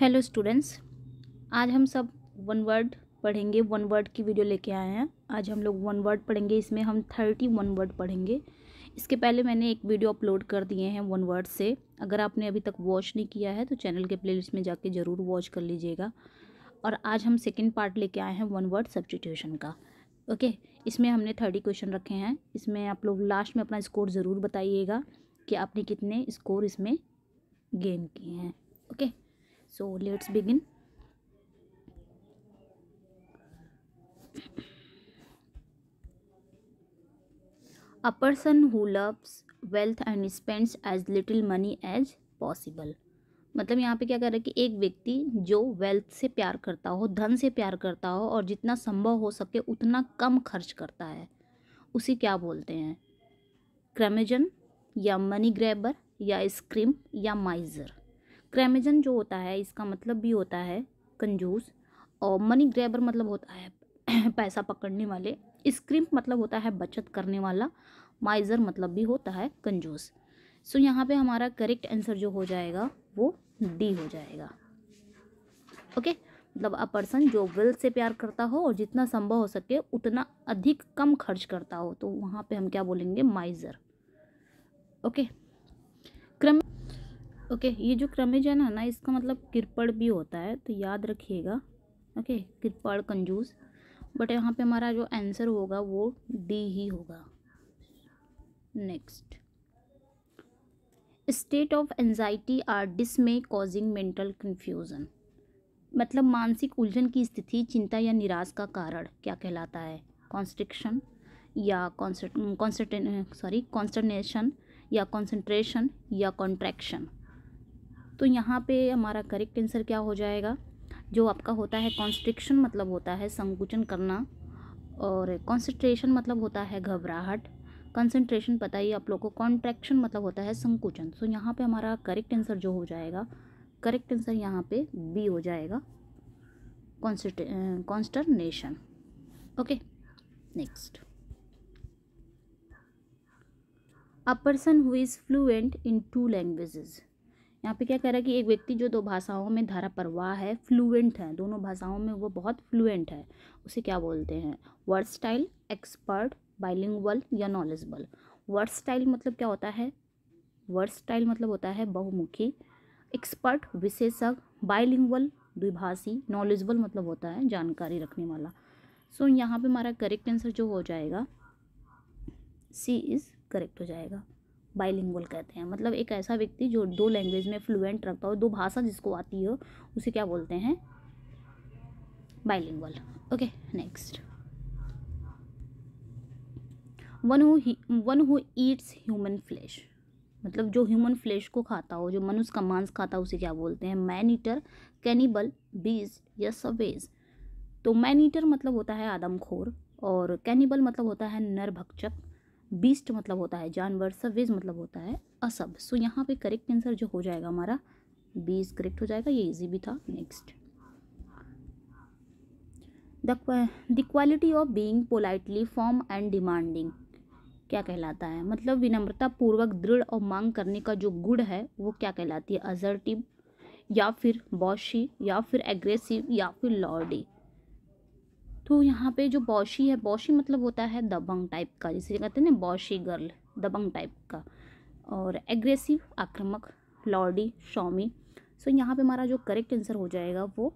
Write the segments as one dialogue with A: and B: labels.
A: Hello students आज हम सब वन वर्ड पढ़ेंगे वन वर्ड की वीडियो लेके आए हैं आज हम लोग वन वर्ड पढ़ेंगे इसमें हम थर्टी वन वर्ड पढ़ेंगे इसके पहले मैंने एक वीडियो अपलोड कर दिए हैं वन वर्ड से अगर आपने अभी तक वॉच नहीं किया है तो चैनल के प्लेलिस्ट में जाके ज़रूर वॉच कर लीजिएगा और आज हम सेकेंड पार्ट लेके आए हैं वन वर्ड सब्सटीट्यूशन का ओके इसमें हमने थर्टी क्वेश्चन रखे हैं इसमें आप लोग लास्ट में अपना स्कोर ज़रूर बताइएगा कि आपने कितने स्कोर इसमें गेन किए हैं okay so let's begin a person who loves wealth and spends as little money as possible मतलब यहाँ पे क्या कर रहा है कि एक व्यक्ति जो वेल्थ से प्यार करता हो धन से प्यार करता हो और जितना संभव हो सके उतना कम खर्च करता है उसे क्या बोलते हैं क्रेमेजन या मनी ग्रैबर या स्क्रिम या माइजर क्रेमेजन जो होता है इसका मतलब भी होता है कंजूस और मनी ग्रैबर मतलब होता है पैसा पकड़ने वाले स्क्रिम मतलब होता है बचत करने वाला माइज़र मतलब भी होता है कंजूस सो so, यहाँ पे हमारा करेक्ट आंसर जो हो जाएगा वो डी हो जाएगा ओके मतलब अ पर्सन जो विल से प्यार करता हो और जितना संभव हो सके उतना अधिक कम खर्च करता हो तो वहाँ पे हम क्या बोलेंगे माइज़र ओके okay? ओके ये जो क्रमेज है ना इसका मतलब किरपड़ भी होता है तो याद रखिएगा ओके किरपड़ कंजूस बट यहाँ पे हमारा जो आंसर होगा वो डी ही होगा next state of anxiety or dismay causing mental confusion मतलब मानसिक उलझन की स्थिति चिंता या निराश का कारण क्या कहलाता है कॉन्स्ट्रिक्शन या कॉन्सट सॉरी कॉन्सटनेशन या कॉन्सेंट्रेशन या कॉन्ट्रैक्शन तो यहाँ पे हमारा करेक्ट आंसर क्या हो जाएगा जो आपका होता है कॉन्स्ट्रिक्शन मतलब होता है संकुचन करना और कॉन्सेंट्रेशन मतलब होता है घबराहट कंसंट्रेशन पता ही आप लोग को कॉन्ट्रैक्शन मतलब होता है संकुचन सो so, यहाँ पे हमारा करेक्ट आंसर जो हो जाएगा करेक्ट आंसर यहाँ पे बी हो जाएगा consternation okay next a person who is fluent in two languages यहाँ पे क्या कह रहा है कि एक व्यक्ति जो दो भाषाओं में धारा प्रवाह है फ्लुएंट है दोनों भाषाओं में वो बहुत फ्लुएंट है उसे क्या बोलते हैं वर्ड स्टाइल एक्सपर्ट बाइलिंगवल या नॉलेजबल वर्ड स्टाइल मतलब क्या होता है वर्ड स्टाइल मतलब होता है बहुमुखी एक्सपर्ट विशेषज्ञ बाइलिंगवल द्विभाषी नॉलेजबल मतलब होता है जानकारी रखने वाला सो so, यहाँ पे हमारा करेक्ट आंसर जो हो जाएगा सी इज़ करेक्ट हो जाएगा बाइलिंगुअल कहते हैं मतलब एक ऐसा व्यक्ति जो दो लैंग्वेज में फ्लुएंट रखता हो दो भाषा जिसको आती हो उसे क्या बोलते हैं bilingual okay next one who one who eats human flesh मतलब जो ह्यूमन फ्लैश को खाता हो जो मनुष्य का मांस खाता हो उसे क्या बोलते हैं मैन ईटर कैनिबल बीज या सवेज तो मैन ईटर मतलब होता है आदमखोर और कैनिबल मतलब होता है नरभक्षक बीस्ट मतलब होता है जानवर सवेज मतलब होता है असब सो यहाँ पे करेक्ट आंसर जो हो जाएगा हमारा बीस करेक्ट हो जाएगा ये इजी भी था next the quality of being politely firm and demanding क्या कहलाता है मतलब विनम्रता पूर्वक दृढ़ और मांग करने का जो गुड़ है वो क्या कहलाती है अजर्टिव या फिर बॉशी या फिर एग्रेसिव या फिर लॉर्डी तो यहाँ पे जो बौशी है बौशी मतलब होता है दबंग टाइप का जिसे कहते हैं ना बौशी गर्ल दबंग टाइप का और एग्रेसिव आक्रामक लॉर्डी शॉमी सो यहाँ पे हमारा जो करेक्ट आंसर हो जाएगा वो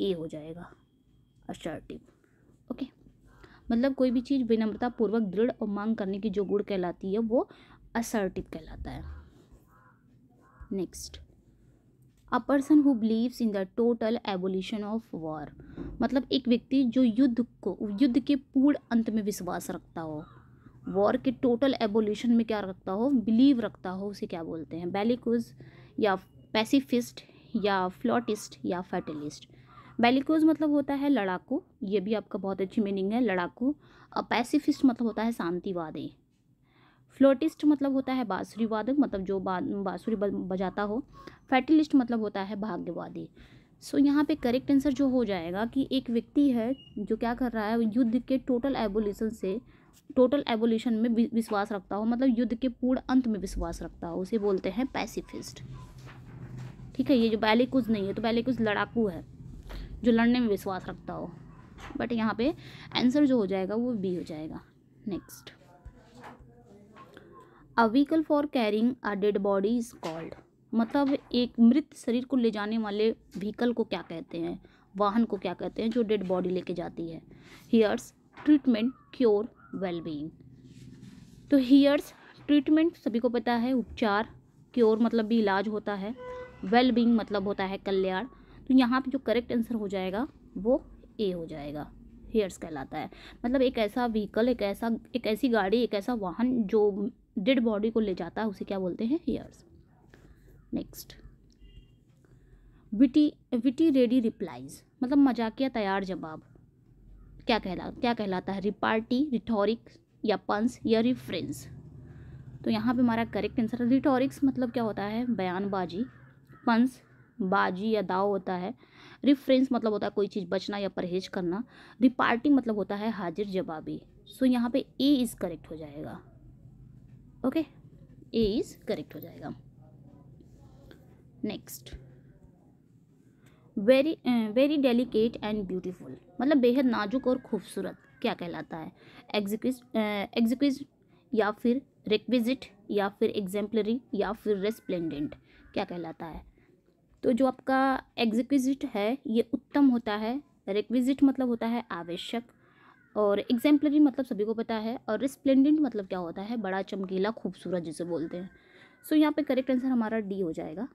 A: ए हो जाएगा अशर्टिव ओके मतलब कोई भी चीज़ विनम्रता पूर्वक दृढ़ और मांग करने की जो गुड़ कहलाती है वो असर्टिव कहलाता है next a person who believes in the total abolition of war मतलब एक व्यक्ति जो युद्ध को युद्ध के पूर्ण अंत में विश्वास रखता हो वॉर के टोटल एबोल्यूशन में क्या रखता हो बिलीव रखता हो उसे क्या बोलते हैं बेलिकोज या पैसिफिस्ट या फ्लॉटिस्ट या फैटलिस्ट बेलिकोज मतलब होता है लड़ाकू ये भी आपका बहुत अच्छी मीनिंग है लड़ाकू पैसिफिस्ट मतलब होता है शांतिवादी फ्लोटिस्ट मतलब होता है बाँसुरी वादक मतलब जो बाँसुरी बजाता हो फैटलिस्ट मतलब होता है भाग्यवादी सो so, यहाँ पे करेक्ट आंसर जो हो जाएगा कि एक व्यक्ति है जो क्या कर रहा है युद्ध के टोटल एबोल्यूशन से टोटल एबोल्यूशन में विश्वास रखता हो मतलब युद्ध के पूर्ण अंत में विश्वास रखता हो उसे बोलते हैं पैसिफिस्ट ठीक है ये जो बैले कुछ नहीं है तो बैले कुछ लड़ाकू है जो लड़ने में विश्वास रखता हो बट यहाँ पे आंसर जो हो जाएगा वो बी हो जाएगा next a vehicle for carrying a dead body is called मतलब एक मृत शरीर को ले जाने वाले व्हीकल को क्या कहते हैं वाहन को क्या कहते हैं जो डेड बॉडी लेके जाती है हीयर्स ट्रीटमेंट क्योर वेलबींग तो हीयर्स ट्रीटमेंट सभी को पता है उपचार क्योर मतलब भी इलाज होता है वेलबींग मतलब होता है कल्याण तो यहाँ पे जो करेक्ट आंसर हो जाएगा वो ए हो जाएगा हेयर्स कहलाता है मतलब एक ऐसा व्हीकल एक ऐसा एक ऐसी गाड़ी एक ऐसा वाहन जो डेड बॉडी को ले जाता है उसे क्या बोलते हैं hearse next witty witty ready replies मतलब मजाकिया तैयार जवाब क्या कहला क्या कहलाता है रिपार्टी रिटोरिक या पंस या रिफ्रेंस तो यहाँ पे हमारा करेक्ट आंसर है रिटोरिक्स मतलब क्या होता है बयानबाजी पंस बाजी या दाव होता है रिफ्रेंस मतलब होता है कोई चीज़ बचना या परहेज करना रिपार्टी मतलब होता है हाजिर जवाबी सो यहाँ पे ए इज़ करेक्ट हो जाएगा ओके ए इज़ करेक्ट हो जाएगा next very very delicate and beautiful मतलब बेहद नाजुक और खूबसूरत क्या कहलाता है एग्जीक्यूज एग्जीक्यूज या फिर रिक्विजिट या फिर एग्जेम्पलरी या फिर रेस्प्लेंडेंट क्या कहलाता है तो जो आपका एग्जीक्विजिट है ये उत्तम होता है रिक्विजिट मतलब होता है आवश्यक और एग्जाम्पलरी मतलब सभी को पता है और रिस्प्लेंडेंट मतलब क्या होता है बड़ा चमकीला खूबसूरत जिसे बोलते हैं सो so, यहाँ पे करेक्ट आंसर हमारा डी हो जाएगा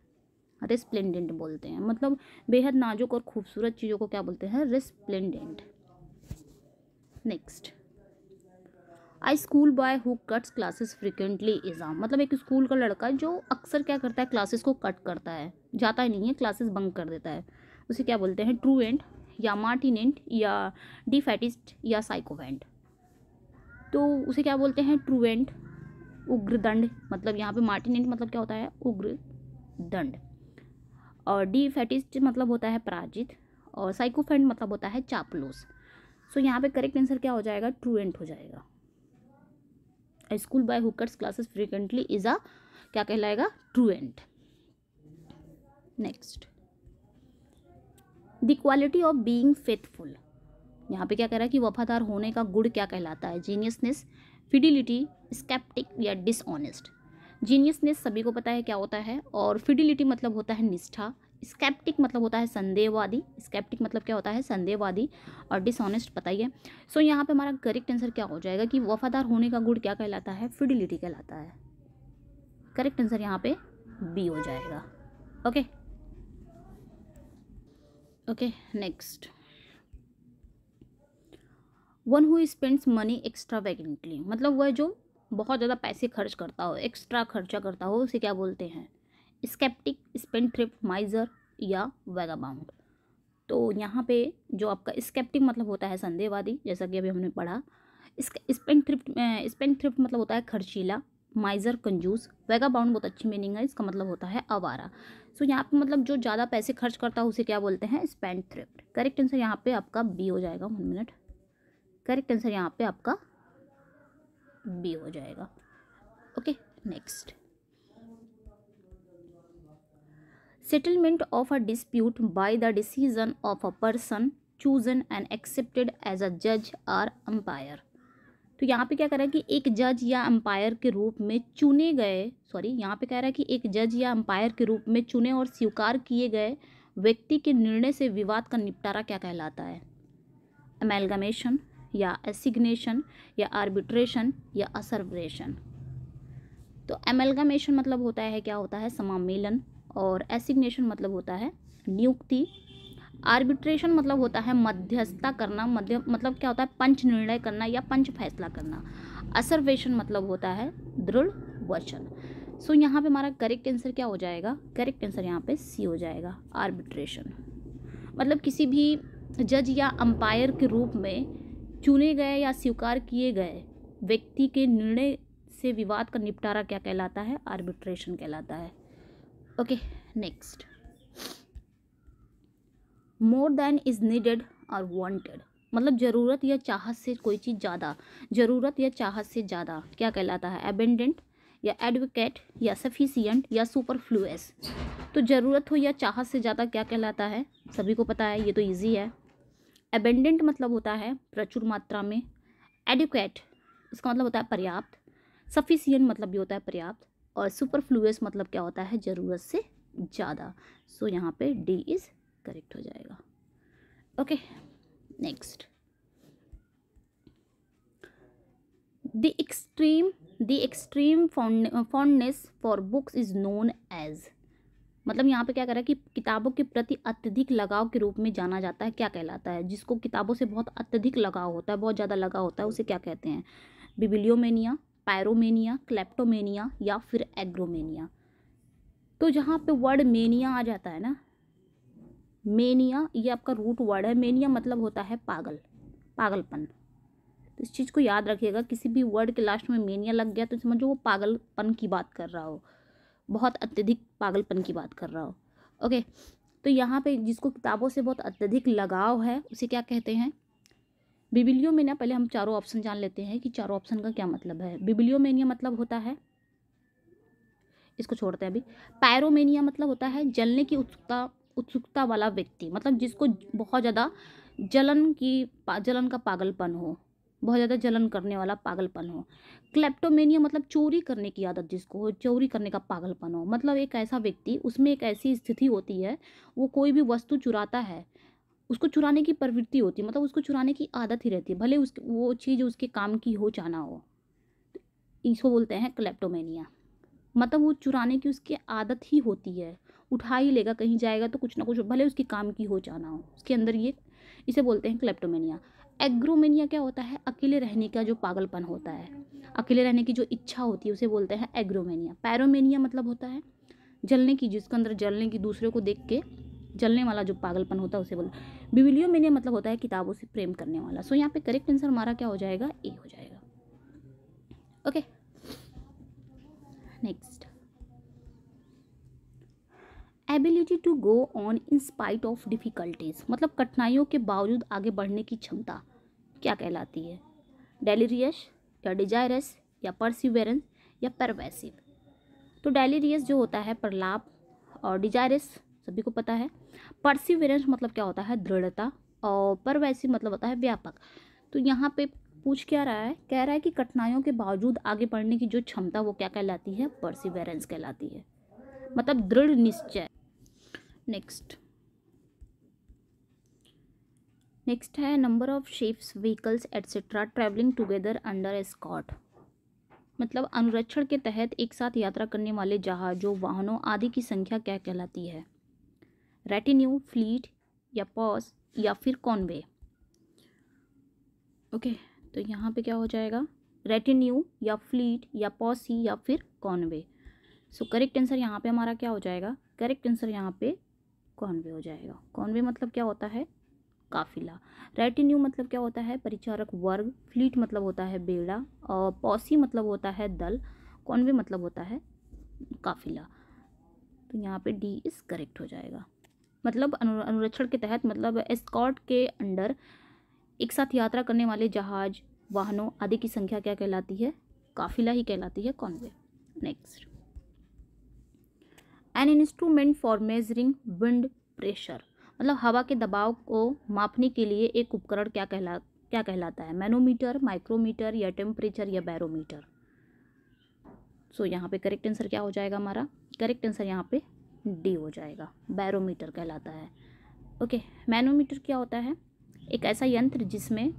A: रिस्प्लेंडेंट बोलते हैं मतलब बेहद नाजुक और खूबसूरत चीज़ों को क्या बोलते हैं resplendent next a school boy who cuts classes frequently is a मतलब एक स्कूल का लड़का जो अक्सर क्या करता है क्लासेस को कट करता है जाता ही नहीं है क्लासेस बंक कर देता है उसे क्या बोलते हैं ट्रू एंड या मार्टिनेंट या डिफेटिस्ट या साइकोवेंट तो उसे क्या बोलते हैं ट्रूवेंट उग्र दंड मतलब यहाँ पे मार्टिनेंट मतलब क्या होता है उग्र दंड और डिफेटिस्ट मतलब होता है पराजित और साइकोफेंट मतलब होता है चापलोस सो यहाँ पे करेक्ट आंसर क्या हो जाएगा ट्रूएंट हो जाएगा school boy who cuts classes frequently is a क्या कहलाएगा truant next the quality of being faithful यहाँ पे क्या कह रहा है कि वफादार होने का गुड़ क्या कहलाता है जीनियसनेस फिडिलिटी स्केप्टिक या डिसऑनेस्ट जीनियसनेस सभी को पता है क्या होता है और फिडिलिटी मतलब होता है निष्ठा स्केप्टिक मतलब होता है संदेहवादी स्केप्टिक मतलब क्या होता है संदेहवादी और डिसऑनेस्ट पता ही है सो so, यहाँ पे हमारा करेक्ट आंसर क्या हो जाएगा कि वफादार होने का गुड़ क्या कहलाता है फिडिलिटी कहलाता है करेक्ट आंसर यहाँ पे बी हो जाएगा okay okay? okay next one who spends money extravagantly मतलब वह जो बहुत ज़्यादा पैसे खर्च करता हो एक्स्ट्रा खर्चा करता हो उसे क्या बोलते हैं स्केप्टिक स्पेंड थ्रिप माइजर या वैगाबाउंड तो यहाँ पे जो आपका स्केप्टिक मतलब होता है संदेहवादी जैसा कि अभी हमने पढ़ा स्पेंड थ्रिप्ट स्पेंड थ्रिप्ट मतलब होता है खर्चीला माइज़र कंजूस वेगा बाउंड बहुत अच्छी मीनिंग है इसका मतलब होता है आवारा सो so, यहाँ पे मतलब जो ज़्यादा पैसे खर्च करता है उसे क्या बोलते हैं स्पेंड थ्रिफ्ट करेक्ट आंसर यहाँ पे आपका बी हो जाएगा वन मिनट करेक्ट आंसर यहाँ पे आपका बी हो जाएगा okay next settlement of a dispute by the decision of a person chosen and accepted as a जज आर अम्पायर तो यहाँ पे क्या कह रहा है कि एक जज या अंपायर के रूप में चुने गए सॉरी यहाँ पे कह रहा है कि एक जज या अंपायर के रूप में चुने और स्वीकार किए गए व्यक्ति के निर्णय से विवाद का निपटारा क्या कहलाता है अमेलगमेशन या एसिग्नेशन या आर्बिट्रेशन या असर्वरेशन तो एमेलगमेशन मतलब होता है क्या होता है समामेलन और एसिग्नेशन मतलब होता है नियुक्ति आर्बिट्रेशन मतलब होता है मध्यस्थता करना मध्य मतलब क्या होता है पंच निर्णय करना या पंच फैसला करना असर्वेशन मतलब होता है दृढ़ वचन सो so, यहाँ पे हमारा करेक्ट आंसर क्या हो जाएगा करेक्ट आंसर यहाँ पे सी हो जाएगा आर्बिट्रेशन मतलब किसी भी जज या अंपायर के रूप में चुने गए या स्वीकार किए गए व्यक्ति के निर्णय से विवाद का निपटारा क्या कहलाता है आर्बिट्रेशन कहलाता है okay okay, next more than is needed और वॉन्टेड मतलब ज़रूरत या चाहत से कोई चीज़ ज़्यादा ज़रूरत या चाहत से ज़्यादा क्या कहलाता है एबेंडेंट या एडवोकेट या सफिशियंट या सुपरफ्लूस तो ज़रूरत हो या चाहत से ज़्यादा क्या कहलाता है सभी को पता है ये तो ईजी है एबेंडेंट मतलब होता है प्रचुर मात्रा में एडवोकेट इसका मतलब होता है पर्याप्त सफिशियंट मतलब भी होता है पर्याप्त और सुपरफ्लूस मतलब क्या होता है ज़रूरत से ज़्यादा सो so, यहाँ पे डी इज़ करेक्ट हो जाएगा okay next the extreme the extreme fondness for books is known as मतलब यहाँ पे क्या कह रहा है कि किताबों के प्रति अत्यधिक लगाव के रूप में जाना जाता है क्या कहलाता है जिसको किताबों से बहुत अत्यधिक लगाव होता है बहुत ज़्यादा लगाव होता है उसे क्या कहते हैं बिबिलियोमेनिया पायरोमेनिया क्लेप्टोमेनिया या फिर एग्रोमेनिया तो जहाँ पे वर्ड मेनिया आ जाता है ना मेनिया ये आपका रूट वर्ड है मेनिया मतलब होता है पागल पागलपन तो इस चीज़ को याद रखिएगा किसी भी वर्ड के लास्ट में मेनिया लग गया तो समझो वो पागलपन की बात कर रहा हो बहुत अत्यधिक पागलपन की बात कर रहा हो ओके तो यहाँ पे जिसको किताबों से बहुत अत्यधिक लगाव है उसे क्या कहते हैं ना पहले हम चारों ऑप्शन जान लेते हैं कि चारों ऑप्शन का क्या मतलब है मेनिया मतलब होता है इसको छोड़ते हैं अभी पैरोमेनिया मतलब होता है जलने की उत्सुकता उत्सुकता वाला व्यक्ति मतलब जिसको बहुत ज़्यादा जलन की जलन का पागलपन हो बहुत ज़्यादा जलन करने वाला पागलपन हो क्लेप्टोमेनिया मतलब चोरी करने की आदत जिसको हो चोरी करने का पागलपन हो मतलब एक ऐसा व्यक्ति उसमें एक ऐसी स्थिति होती है वो कोई भी वस्तु चुराता है उसको चुराने की प्रवृत्ति होती है मतलब उसको चुराने की आदत ही रहती है भले उस वो चीज़ उसके काम की हो जाना हो तो इसको बोलते हैं क्लेप्टोमेनिया मतलब वो चुराने की उसकी आदत ही होती है उठा ही लेगा कहीं जाएगा तो कुछ ना कुछ भले उसके काम की हो जाना हो उसके अंदर ये इसे बोलते हैं क्लेप्टोमेनिया एग्रोमेनिया क्या होता है अकेले रहने का जो पागलपन होता है अकेले रहने की जो इच्छा होती है उसे बोलते हैं एग्रोमेनिया पैरोमेनिया मतलब होता है जलने की जिसके अंदर जलने की दूसरे को देख के जलने वाला जो पागलपन होता है उसे बोलते बिविलियोमेनिया मतलब होता है किताबों से प्रेम करने वाला सो यहाँ पे करेक्ट आंसर हमारा क्या हो जाएगा ए हो जाएगा okay next ability to go on in spite of difficulties मतलब कठिनाइयों के बावजूद आगे बढ़ने की क्षमता क्या कहलाती है डेलीरियस या डिजायरस या परसिवेरेंस या परवैसिव तो डेलीरियस जो होता है प्रलाप और डिजायरस सभी को पता है परसिवेरेंस मतलब क्या होता है दृढ़ता और परवैसिव मतलब होता है व्यापक तो यहाँ पे पूछ क्या रहा है कह रहा है कि कठिनाइयों के बावजूद आगे बढ़ने की जो क्षमता वो क्या कहलाती है परसिवेरेंस कहलाती है मतलब दृढ़ निश्चय नेक्स्ट नेक्स्ट है number of ships vehicles etcetera travelling together under escort मतलब अनुरक्षण के तहत एक साथ यात्रा करने वाले जहाज़ों वाहनों आदि की संख्या क्या कहलाती है रेटिन्यू फ्लीट या पॉस या फिर कॉनवे ओके तो यहाँ पे क्या हो जाएगा रेटिन्यू या फ्लीट या पॉसी या फिर कॉनवे सो करेक्ट आंसर यहाँ पे हमारा क्या हो जाएगा करेक्ट आंसर यहाँ पे कॉन्वे हो जाएगा कॉन्वे मतलब क्या होता है काफिला रेटिन्यू मतलब क्या होता है परिचारक वर्ग फ्लीट मतलब होता है बेड़ा और पौसी मतलब होता है दल कॉन्वे मतलब होता है काफिला तो यहाँ पे डी इज़ करेक्ट हो जाएगा मतलब अनु, अनुरक्षण के तहत मतलब एस्कॉट के अंडर एक साथ यात्रा करने वाले जहाज वाहनों आदि की संख्या क्या कहलाती है काफिला ही कहलाती है convoy next an instrument for measuring wind pressure मतलब हवा के दबाव को मापने के लिए एक उपकरण क्या कहला क्या कहलाता है मैनोमीटर माइक्रोमीटर या टेम्परेचर या बैरोमीटर सो so, यहाँ पे करेक्ट आंसर क्या हो जाएगा हमारा करेक्ट आंसर यहाँ पे डी हो जाएगा बैरोमीटर कहलाता है ओके okay, मैनोमीटर क्या होता है एक ऐसा यंत्र जिसमें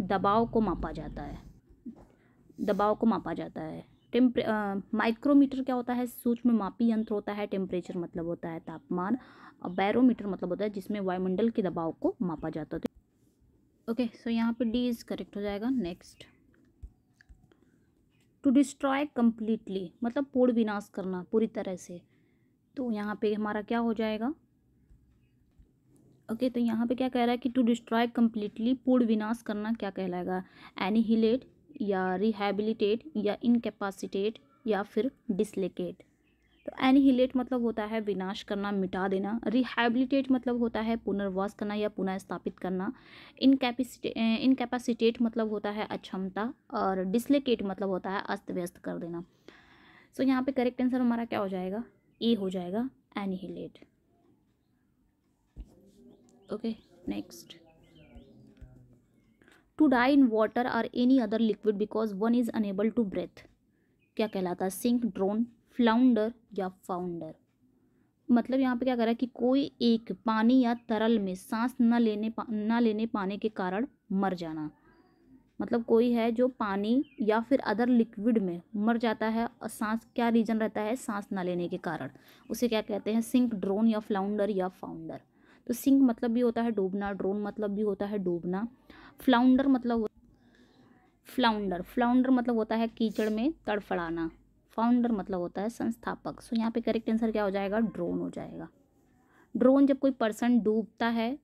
A: दबाव को मापा जाता है दबाव को मापा जाता है टेम्परे माइक्रोमीटर क्या होता है सूक्ष्म मापी यंत्र होता है टेम्परेचर मतलब होता है तापमान और बैरोमीटर मतलब होता है जिसमें वायुमंडल के दबाव को मापा जाता है तो ओके सो यहाँ पे डी इज़ करेक्ट हो जाएगा नेक्स्ट टू डिस्ट्रॉय कम्प्लीटली मतलब पूर्ण विनाश करना पूरी तरह से तो यहाँ पे हमारा क्या हो जाएगा ओके okay, तो यहाँ पे क्या कह रहा है कि टू डिस्ट्रॉय कम्प्लीटली पूर्ण विनाश करना क्या कहलाएगा एनिहिलेट या रिहेबिलिटेट या इनकेपासिटेट या फिर डिसलेकेट तो एनिहिलेट मतलब होता है विनाश करना मिटा देना रिहेबिलिटेट मतलब होता है पुनर्वास करना या पुनः स्थापित करना इनकेपिसिटे इनकेपासिटेट मतलब होता है अक्षमता और डिसलेकेट मतलब होता है अस्त व्यस्त कर देना सो so, यहाँ पे करेक्ट आंसर हमारा क्या हो जाएगा ए हो जाएगा annihilate okay next to die in water or any other liquid because one is unable to breathe क्या कहलाता है सिंक ड्रोन फ्लाउंडर या फाउंडर मतलब यहाँ पे क्या करा कि कोई एक पानी या तरल में सांस न लेने न लेने पाने के कारण मर जाना मतलब कोई है जो पानी या फिर अदर लिक्विड में मर जाता है और सांस क्या रीजन रहता है सांस ना लेने के कारण उसे क्या कहते हैं सिंक ड्रोन या फ्लाउंडर या फाउंडर तो सिंक मतलब भी होता है डूबना ड्रोन मतलब भी होता है डूबना फ्लाउंडर मतलब फ्लाउंडर फ्लाउंडर मतलब होता है कीचड़ में तड़फड़ाना फाउंडर मतलब होता है संस्थापक सो यहाँ पे करेक्ट आंसर क्या हो जाएगा ड्रोन हो जाएगा ड्रोन जब कोई पर्सन डूबता है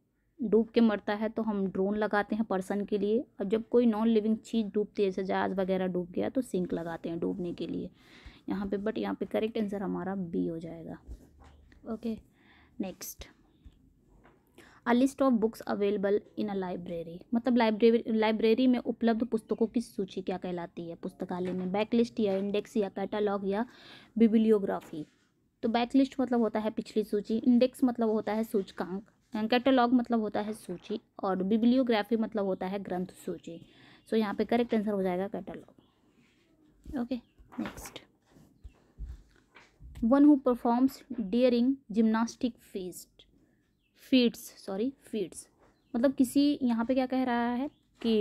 A: डूब के मरता है तो हम ड्रोन लगाते हैं पर्सन के लिए और जब कोई नॉन लिविंग चीज़ डूबती है जैसे जहाज़ वगैरह डूब गया तो सिंक लगाते हैं डूबने के लिए यहाँ पे बट यहाँ पे करेक्ट आंसर हमारा बी हो जाएगा okay next a list of books available in a library मतलब लाइब्रेरी लाइब्रेरी में उपलब्ध पुस्तकों की सूची क्या कहलाती है पुस्तकालय में बैकलिस्ट या इंडेक्स या कैटालॉग या बिबिलियोग्राफी तो बैकलिस्ट मतलब होता है पिछली सूची इंडेक्स मतलब होता है सूचकांक कैटलॉग मतलब होता है सूची और बिबिलियोग्राफी मतलब होता है ग्रंथ सूची सो यहाँ पे करेक्ट आंसर हो जाएगा catalogue okay next one who performs daring gymnastic feast feats sorry feats मतलब किसी यहाँ पे क्या कह रहा है कि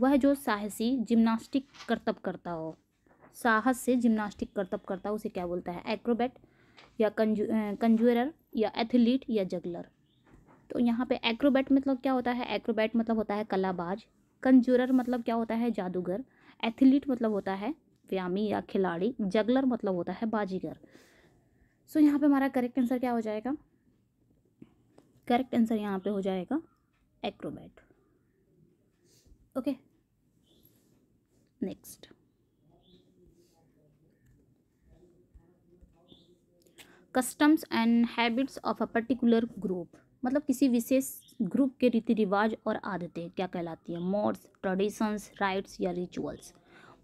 A: वह जो साहसी जिम्नास्टिक करतब करता हो साहस से जिम्नास्टिक करतब करता हो उसे क्या बोलता है एक्रोबैट या कंजू कंजूरर या एथलीट या जगलर तो यहाँ पे एक्रोबैट मतलब क्या होता है एक्रोबैट मतलब होता है कलाबाज कंजूरर मतलब क्या होता है जादूगर एथलीट मतलब होता है व्यामी या खिलाड़ी जगलर मतलब होता है बाजीगर सो so, यहाँ पे हमारा करेक्ट आंसर क्या हो जाएगा करेक्ट आंसर यहाँ पे हो जाएगा acrobat okay next customs and habits of a particular group मतलब किसी विशेष ग्रुप के रीति रिवाज और आदतें क्या कहलाती हैं मोड्स ट्रेडिशंस राइट्स या रिचुअल्स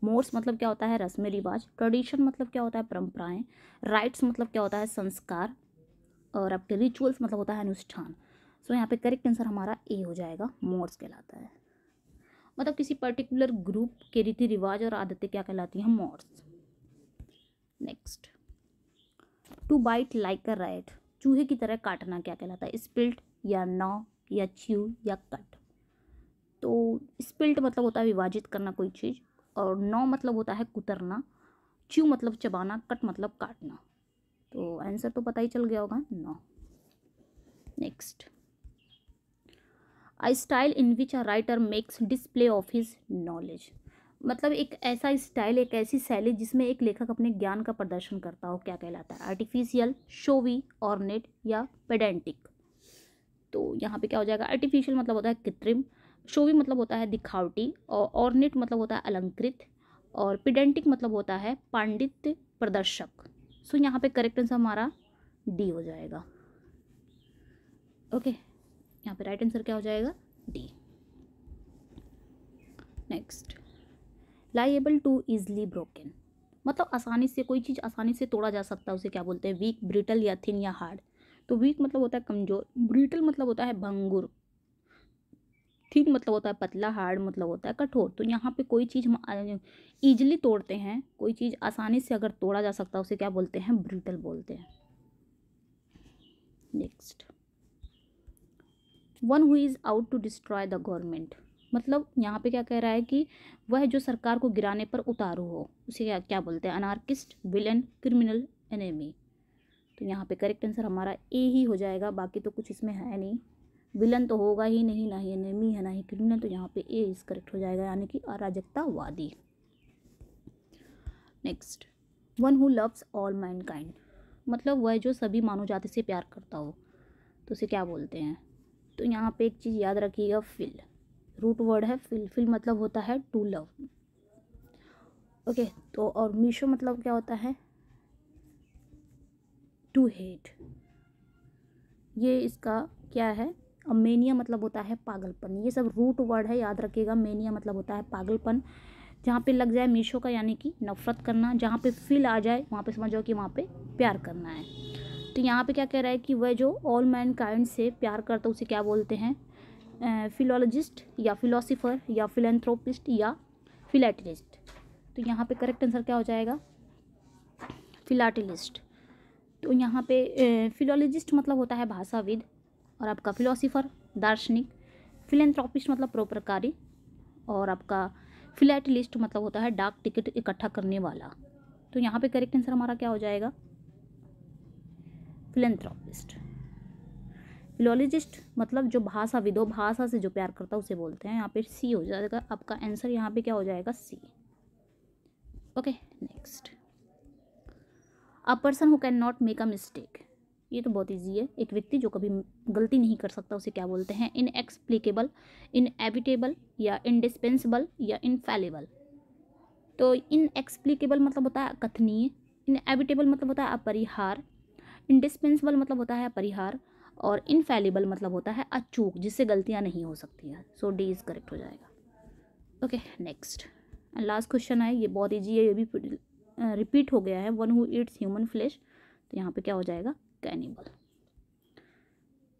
A: मोड्स मतलब क्या होता है रस्म रिवाज ट्रेडिशन मतलब क्या होता है परंपराएं राइट्स मतलब क्या होता है संस्कार और आपके रिचुअल्स मतलब होता है अनुष्ठान सो यहाँ पे करेक्ट आंसर हमारा ए हो जाएगा मोर्स कहलाता है मतलब किसी पर्टिकुलर ग्रुप के रीति रिवाज और आदतें क्या कहलाती हैं mores next to bite like a rat चूहे की तरह काटना क्या कहलाता है स्पिल्ट या नौ या च्यू या कट तो स्पिल्ट मतलब होता है विभाजित करना कोई चीज़ और नौ मतलब होता है कुतरना च्यू मतलब चबाना कट मतलब काटना तो आंसर तो पता ही चल गया होगा gnaw next I style in which a writer makes display of his knowledge मतलब एक ऐसा स्टाइल एक ऐसी शैली जिसमें एक लेखक अपने ज्ञान का प्रदर्शन करता हो क्या कहलाता है आर्टिफिशियल शोवी ऑर्नेट या पेडेंटिक तो यहाँ पे क्या हो जाएगा आर्टिफिशियल मतलब होता है कृत्रिम शोवी मतलब होता है दिखावटी और ऑर्नेट मतलब होता है अलंकृत और पिडेंटिक मतलब होता है पांडित्य प्रदर्शक सो यहाँ पे करेक्ट आंसर हमारा डी हो जाएगा ओके यहाँ पे राइट आंसर क्या हो जाएगा D next liable to easily broken मतलब आसानी से कोई चीज़ आसानी से तोड़ा जा सकता है उसे क्या बोलते हैं वीक ब्रिटल या थिन या हार्ड तो वीक मतलब होता है कमज़ोर ब्रिटल मतलब होता है भंगुर थिक मतलब होता है पतला हार्ड मतलब होता है कठोर तो यहाँ पे कोई चीज़ हम ईजिली तोड़ते हैं कोई चीज़ आसानी से अगर तोड़ा जा सकता है उसे क्या बोलते हैं ब्रिटल बोलते हैं next one who is out to destroy the government मतलब यहाँ पे क्या कह रहा है कि वह जो सरकार को गिराने पर उतारू हो उसे क्या क्या बोलते हैं अनार्किस्ट विलन क्रिमिनल एनेमी तो यहाँ पे करेक्ट आंसर हमारा ए ही हो जाएगा बाकी तो कुछ इसमें है नहीं विलन तो होगा ही नहीं ना ही एनिमी है ना ही क्रिमिनल तो यहाँ पे ए इज करेक्ट हो जाएगा यानी कि अराजकतावादी next one who loves all mankind मतलब वह जो सभी मानव जाति से प्यार करता हो तो उसे क्या बोलते हैं तो यहाँ पे एक चीज़ याद रखिएगा फिल रूट वर्ड है फिल फिल मतलब होता है टू लव ओके तो और मीशो मतलब क्या होता है टू हेट ये इसका क्या है और मेनिया मतलब होता है पागलपन ये सब रूट वर्ड है याद रखिएगा मेनिया मतलब होता है पागलपन जहाँ पे लग जाए मीशो का यानी कि नफ़रत करना जहाँ पे फील आ जाए वहाँ पे समझ जाओ कि वहाँ पे प्यार करना है तो यहाँ पे क्या कह रहा है कि वह जो ऑल मैन काइंड से प्यार करता उसे क्या बोलते हैं फिलोलॉजिस्ट या फिलोसफर या फिलेंथ्रोपिस्ट या फिलेटलिस्ट तो यहाँ पे करेक्ट आंसर क्या हो जाएगा फिलाटिलिस्ट तो यहाँ पे फिलोलॉजिस्ट मतलब होता है भाषाविद और आपका फिलोसोफर दार्शनिक फिलेंथ्रोपिस्ट मतलब प्रोपरकारी और आपका फिलैटलिस्ट मतलब होता है डाक टिकट इकट्ठा करने वाला तो यहाँ पे करेक्ट आंसर हमारा क्या हो जाएगा फिलेंथ्रोपिस्ट फिलोलॉजिस्ट मतलब जो भाषा विदो भाषा से जो प्यार करता है उसे बोलते हैं यहाँ पे सी हो जाएगा आपका आंसर यहाँ पे क्या हो जाएगा C okay next a person who can not make a mistake ये तो बहुत ईजी है एक व्यक्ति जो कभी गलती नहीं कर सकता उसे क्या बोलते हैं इनएक्सप्लिकेबल इनएविटेबल या इनडिस्पेंसिबल या इनफेलेबल तो इनएक्सप्लिकेबल मतलब होता है कथनीय इनएविटेबल मतलब होता है अपरिहार इनडिस्पेंसिबल मतलब होता है अपरिहार और इनफेलेबल मतलब होता है अचूक जिससे गलतियाँ नहीं हो सकती हैं सो डी इज़ करेक्ट हो जाएगा okay next and last question है ये बहुत ईजी है ये भी रिपीट हो गया है one who eats human flesh तो यहाँ पे क्या हो जाएगा कैनिबल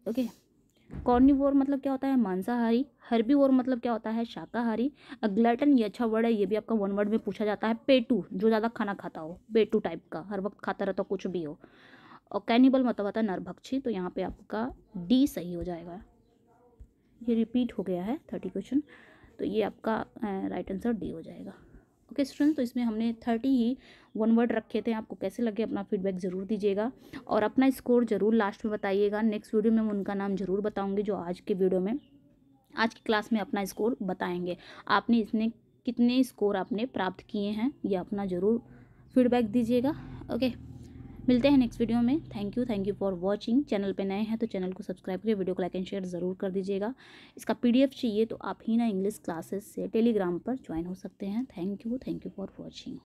A: ओके कॉर्निवोर मतलब क्या होता है मांसाहारी वोर मतलब क्या होता है शाकाहारी अग्लेटन ये अच्छा वर्ड है ये भी आपका वन वर्ड में पूछा जाता है पेटू जो ज़्यादा खाना खाता हो पेटू टाइप का हर वक्त खाता रहता हो तो कुछ भी हो और कैनिबल मतलब होता है नरभक्षी तो यहाँ पे आपका डी सही हो जाएगा ये रिपीट हो गया है थर्टी क्वेश्चन तो ये आपका राइट आंसर डी हो जाएगा ओके स्टूडेंट तो इसमें हमने थर्टी ही वन वर्ड रखे थे आपको कैसे लगे अपना फीडबैक ज़रूर दीजिएगा और अपना स्कोर ज़रूर लास्ट में बताइएगा नेक्स्ट वीडियो में उनका नाम ज़रूर बताऊँगी जो आज के वीडियो में आज की क्लास में अपना स्कोर बताएंगे आपने इसने कितने स्कोर आपने प्राप्त किए हैं ये अपना ज़रूर फीडबैक दीजिएगा ओके मिलते हैं नेक्स्ट वीडियो में thank you thank you for watching channel पर नए हैं तो चैनल को सब्सक्राइब करिए वीडियो को लाइक एंड शेयर ज़रूर कर दीजिएगा इसका पी चाहिए तो आप ही ना इंग्लिश क्लासेस से टेलीग्राम पर ज्वाइन हो सकते हैं thank you thank you for watching